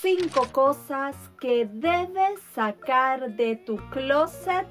cinco cosas que debes sacar de tu closet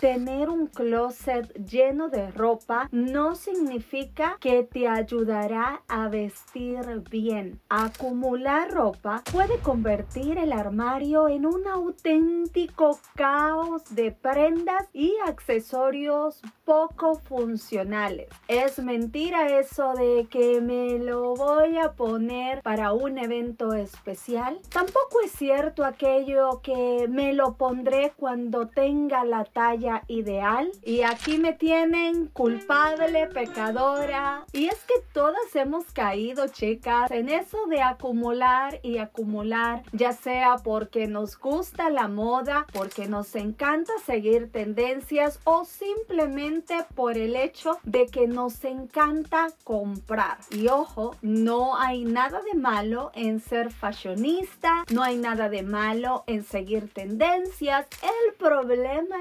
Tener un closet lleno de ropa no significa que te ayudará a vestir bien. Acumular ropa puede convertir el armario en un auténtico caos de prendas y accesorios poco funcionales. Es mentira eso de que me lo voy a poner para un evento especial. Tampoco es cierto aquello que me lo pondré cuando tenga la talla ideal. Y aquí me tienen culpable, pecadora. Y es que todas hemos caído, chicas, en eso de acumular y acumular, ya sea porque nos gusta la moda, porque nos encanta seguir tendencias o simplemente por el hecho de que nos encanta comprar. Y ojo, no hay nada de malo en ser fashionista, no hay nada de malo en seguir tendencias. El problema,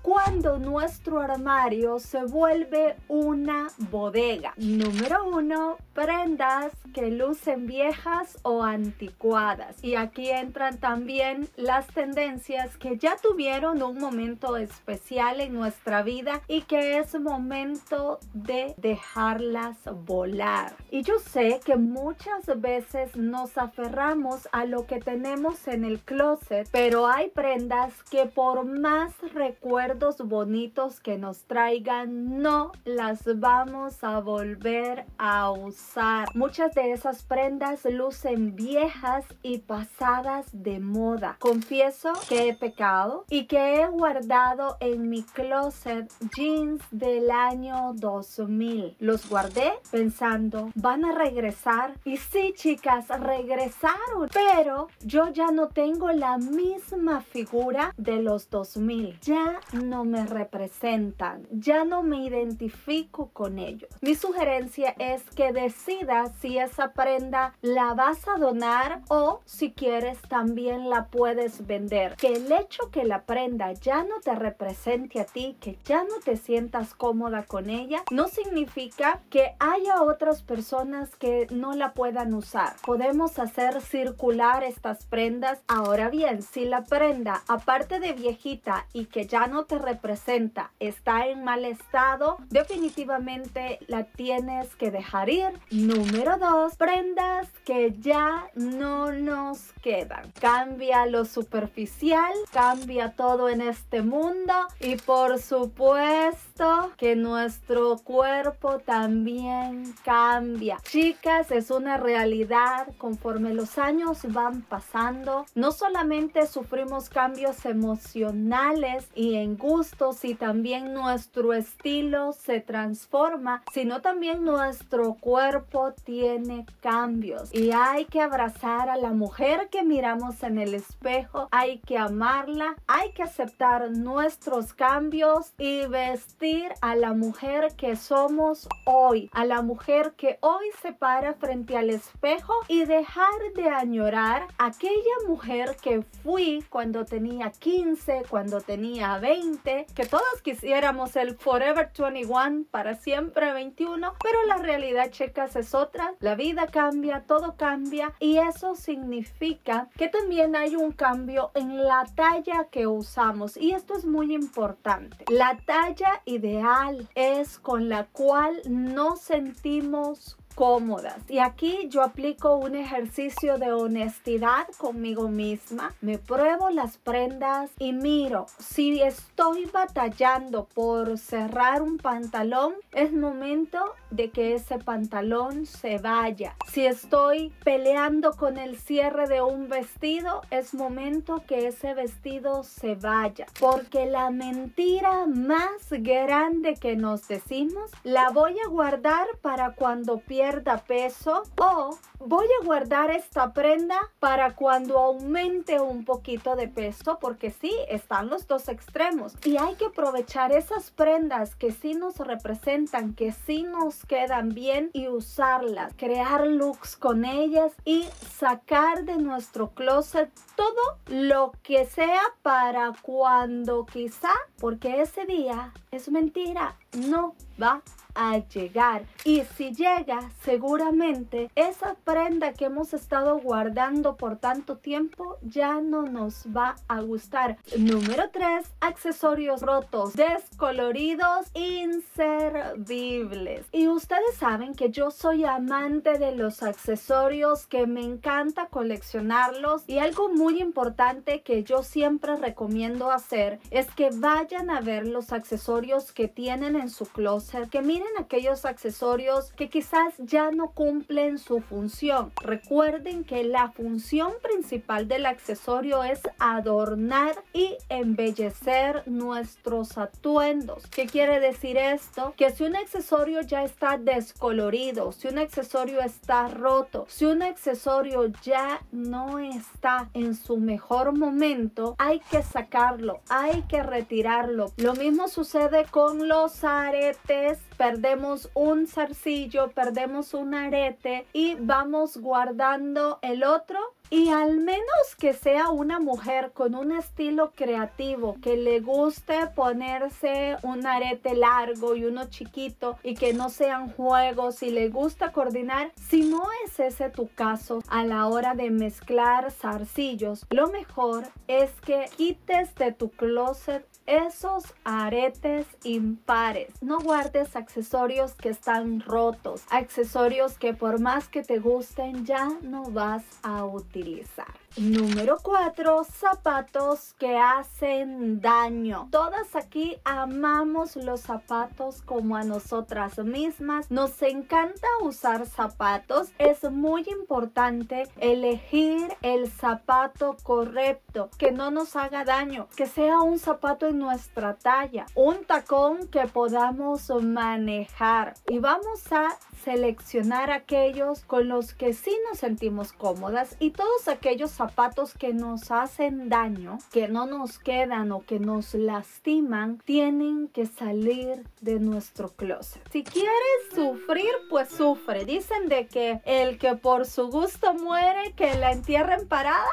cuando nuestro armario se vuelve una bodega. Número uno, prendas que lucen viejas o anticuadas. Y aquí entran también las tendencias que ya tuvieron un momento especial en nuestra vida y que es momento de dejarlas volar. Y yo sé que muchas veces nos aferramos a lo que tenemos en el closet, pero hay prendas que por más recuerdos bonitos que nos traigan no las vamos a volver a usar. Muchas de esas prendas lucen viejas y pasadas de moda. Confieso que he pecado y que he guardado en mi closet jeans del año 2000. Los guardé pensando, van a regresar. Y sí, chicas, regresaron. Pero yo ya no tengo la misma figura de los 2000 ya no me representan, ya no me identifico con ellos. Mi sugerencia es que decida si esa prenda la vas a donar o si quieres también la puedes vender. Que el hecho que la prenda ya no te represente a ti, que ya no te sientas cómoda con ella, no significa que haya otras personas que no la puedan usar. Podemos hacer circular estas prendas. Ahora bien, si la prenda, aparte de viejita y que ya no te representa está en mal estado, definitivamente la tienes que dejar ir. Número dos, prendas que ya no nos quedan. Cambia lo superficial, cambia todo en este mundo y por supuesto que nuestro cuerpo también cambia. Chicas, es una realidad conforme los años van pasando. No solamente sufrimos cambios emocionales, y en gustos y también nuestro estilo se transforma, sino también nuestro cuerpo tiene cambios y hay que abrazar a la mujer que miramos en el espejo, hay que amarla, hay que aceptar nuestros cambios y vestir a la mujer que somos hoy, a la mujer que hoy se para frente al espejo y dejar de añorar aquella mujer que fui cuando tenía 15, cuando tenía 20, que todos quisiéramos el Forever 21 para siempre 21, pero la realidad checas es otra, la vida cambia, todo cambia y eso significa que también hay un cambio en la talla que usamos y esto es muy importante. La talla ideal es con la cual nos sentimos cómodas. Y aquí yo aplico un ejercicio de honestidad conmigo misma. Me pruebo las prendas y miro si estoy batallando por cerrar un pantalón, es momento de que ese pantalón se vaya. Si estoy peleando con el cierre de un vestido, es momento que ese vestido se vaya. Porque la mentira más grande que nos decimos, la voy a guardar para cuando pierda peso o voy a guardar esta prenda para cuando aumente un poquito de peso, porque sí, están los dos extremos. Y hay que aprovechar esas prendas que sí nos representan, que sí nos quedan bien y usarlas, crear looks con ellas y sacar de nuestro closet todo lo que sea para cuando quizá, porque ese día es mentira, no va a llegar. Y si llega, seguramente esa prenda que hemos estado guardando por tanto tiempo ya no nos va a gustar. Número 3, accesorios rotos, descoloridos, inservibles. Y ustedes saben que yo soy amante de los accesorios, que me encanta coleccionarlos y algo muy importante que yo siempre recomiendo hacer es que vayan a ver los accesorios que tienen en su closet, que miren aquellos accesorios que quizás ya no cumplen su función. Recuerden que la función principal del accesorio es adornar y embellecer nuestros atuendos. ¿Qué quiere decir esto? Que si un accesorio ya está descolorido, si un accesorio está roto, si un accesorio ya no está en su mejor momento, hay que sacarlo, hay que retirarlo. Lo mismo sucede con los aretes perdemos un zarcillo, perdemos un arete y vamos guardando el otro y al menos que sea una mujer con un estilo creativo, que le guste ponerse un arete largo y uno chiquito y que no sean juegos y le gusta coordinar, si no es ese tu caso a la hora de mezclar zarcillos, lo mejor es que quites de tu closet esos aretes impares. No guardes accesorios que están rotos, accesorios que por más que te gusten ya no vas a utilizar. Número 4, zapatos que hacen daño. Todas aquí amamos los zapatos como a nosotras mismas. Nos encanta usar zapatos. Es muy importante elegir el zapato correcto, que no nos haga daño, que sea un zapato en nuestra talla, un tacón que podamos manejar. Y vamos a seleccionar aquellos con los que sí nos sentimos cómodas y todos aquellos zapatos que nos hacen daño, que no nos quedan o que nos lastiman, tienen que salir de nuestro closet. Si quieres sufrir, pues sufre. Dicen de que el que por su gusto muere, que la entierren parada,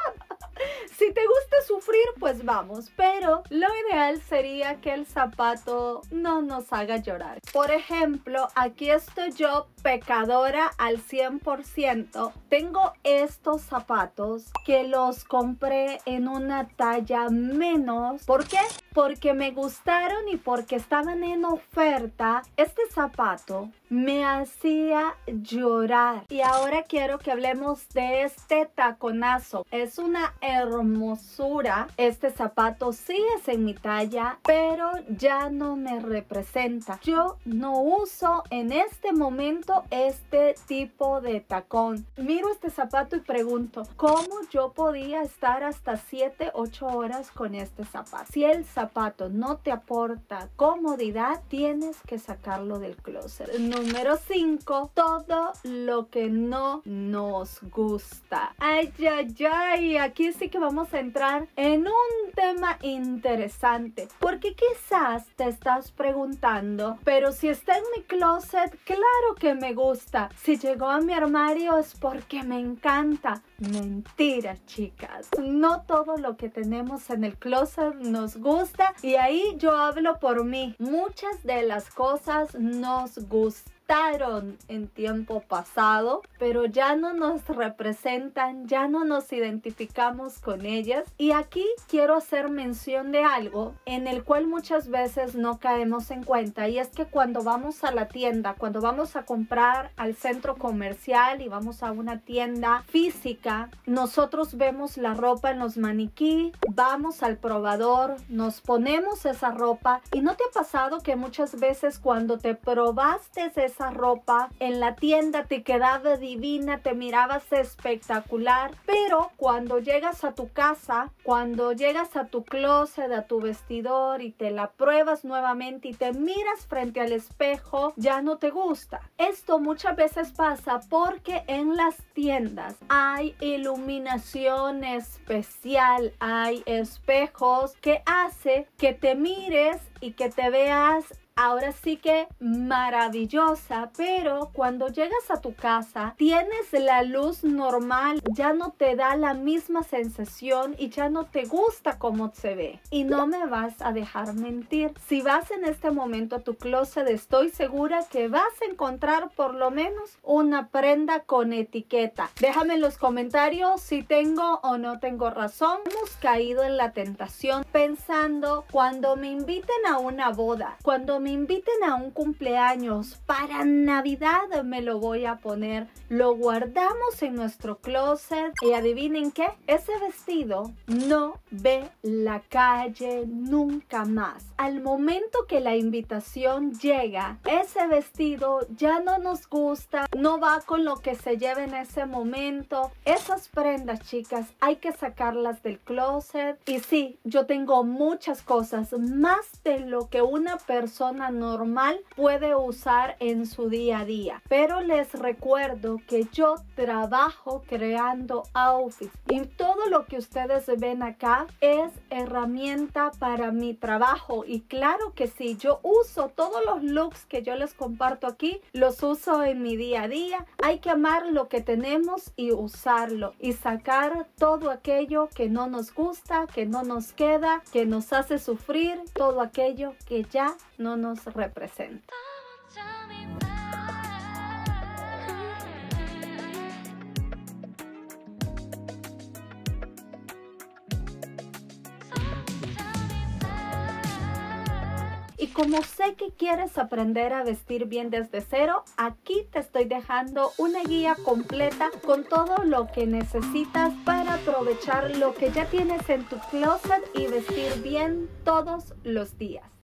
si te gusta sufrir, pues vamos, pero lo ideal sería que el zapato no nos haga llorar. Por ejemplo, aquí estoy yo pecadora al 100%. Tengo estos zapatos que los compré en una talla menos. ¿Por qué? Porque me gustaron y porque estaban en oferta. Este zapato me hacía llorar. Y ahora quiero que hablemos de este taconazo. Es una hermosa hermosura. Este zapato sí es en mi talla, pero ya no me representa. Yo no uso en este momento este tipo de tacón. Miro este zapato y pregunto, ¿cómo yo podía estar hasta 7, 8 horas con este zapato? Si el zapato no te aporta comodidad, tienes que sacarlo del closet. Número 5, todo lo que no nos gusta. Ay, ay, ay, aquí sí que vamos entrar en un tema interesante, porque quizás te estás preguntando, pero si está en mi closet, claro que me gusta. Si llegó a mi armario es porque me encanta. Mentira, chicas. No todo lo que tenemos en el closet nos gusta y ahí yo hablo por mí. Muchas de las cosas nos gustan en tiempo pasado, pero ya no nos representan, ya no nos identificamos con ellas. Y aquí quiero hacer mención de algo en el cual muchas veces no caemos en cuenta y es que cuando vamos a la tienda, cuando vamos a comprar al centro comercial y vamos a una tienda física, nosotros vemos la ropa en los maniquí, vamos al probador, nos ponemos esa ropa y no te ha pasado que muchas veces cuando te probaste esa ropa, en la tienda te quedaba divina, te mirabas espectacular, pero cuando llegas a tu casa, cuando llegas a tu closet, a tu vestidor y te la pruebas nuevamente y te miras frente al espejo, ya no te gusta. Esto muchas veces pasa porque en las tiendas hay iluminación especial, hay espejos que hace que te mires y que te veas ahora sí que maravillosa, pero cuando llegas a tu casa, tienes la luz normal, ya no te da la misma sensación y ya no te gusta cómo se ve. Y no me vas a dejar mentir. Si vas en este momento a tu closet, estoy segura que vas a encontrar por lo menos una prenda con etiqueta. Déjame en los comentarios si tengo o no tengo razón. Hemos caído en la tentación pensando cuando me inviten a una boda, cuando me inviten a un cumpleaños, para Navidad me lo voy a poner. Lo guardamos en nuestro closet y adivinen qué, ese vestido no ve la calle nunca más. Al momento que la invitación llega, ese vestido ya no nos gusta, no va con lo que se lleva en ese momento. Esas prendas, chicas, hay que sacarlas del closet. Y si yo tengo muchas cosas, más de lo que una persona normal puede usar en su día a día. Pero les recuerdo que yo trabajo creando outfits y todo lo que ustedes ven acá es herramienta para mi trabajo. Y claro que si yo uso todos los looks que yo les comparto aquí, los uso en mi día a día. Hay que amar lo que tenemos y usarlo y sacar todo aquello que no nos gusta, que no nos queda, que nos hace sufrir, todo aquello que ya no nos representa. Y como sé que quieres aprender a vestir bien desde cero, aquí te estoy dejando una guía completa con todo lo que necesitas para aprovechar lo que ya tienes en tu closet y vestir bien todos los días.